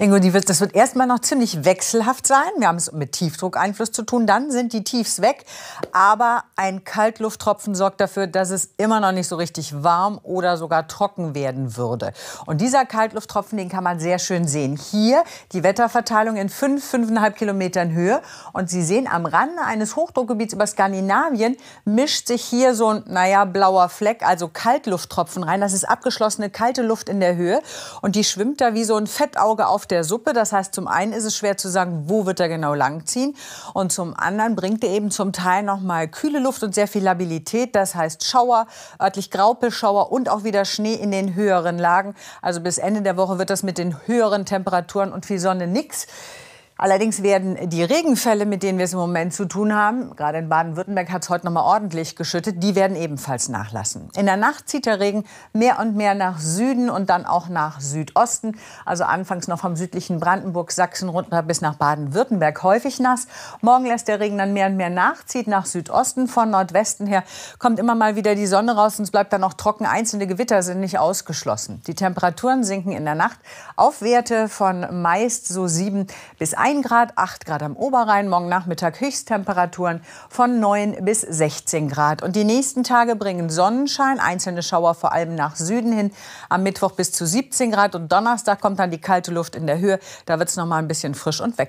Ingo, wird, das wird erstmal noch ziemlich wechselhaft sein. Wir haben es mit Tiefdruckeinfluss zu tun. Dann sind die Tiefs weg. Aber ein Kaltlufttropfen sorgt dafür, dass es immer noch nicht so richtig warm oder sogar trocken werden würde. Und dieser Kaltlufttropfen, den kann man sehr schön sehen. Hier die Wetterverteilung in 5, 5,5 Kilometern Höhe. Und Sie sehen, am Rande eines Hochdruckgebiets über Skandinavien mischt sich hier so ein, naja, blauer Fleck, also Kaltlufttropfen rein. Das ist abgeschlossene kalte Luft in der Höhe. Und die schwimmt da wie so ein Fettauge auf der Suppe. Das heißt, zum einen ist es schwer zu sagen, wo wird er genau langziehen. Und zum anderen bringt er eben zum Teil nochmal kühle Luft und sehr viel Labilität. Das heißt Schauer, örtlich Graupelschauer und auch wieder Schnee in den höheren Lagen. Also bis Ende der Woche wird das mit den höheren Temperaturen und viel Sonne nichts. Allerdings werden die Regenfälle, mit denen wir es im Moment zu tun haben, gerade in Baden-Württemberg hat es heute noch mal ordentlich geschüttet, die werden ebenfalls nachlassen. In der Nacht zieht der Regen mehr und mehr nach Süden und dann auch nach Südosten. Also anfangs noch vom südlichen Brandenburg, Sachsen runter bis nach Baden-Württemberg häufig nass. Morgen lässt der Regen dann mehr und mehr nach, zieht nach Südosten. Von Nordwesten her kommt immer mal wieder die Sonne raus und es bleibt dann noch trocken. Einzelne Gewitter sind nicht ausgeschlossen. Die Temperaturen sinken in der Nacht auf Werte von meist so 7 bis 1. 1 Grad, 8 Grad am Oberrhein, morgen Nachmittag Höchsttemperaturen von 9 bis 16 Grad. Und die nächsten Tage bringen Sonnenschein, einzelne Schauer vor allem nach Süden hin, am Mittwoch bis zu 17 Grad und Donnerstag kommt dann die kalte Luft in der Höhe, da wird es noch mal ein bisschen frisch und weg.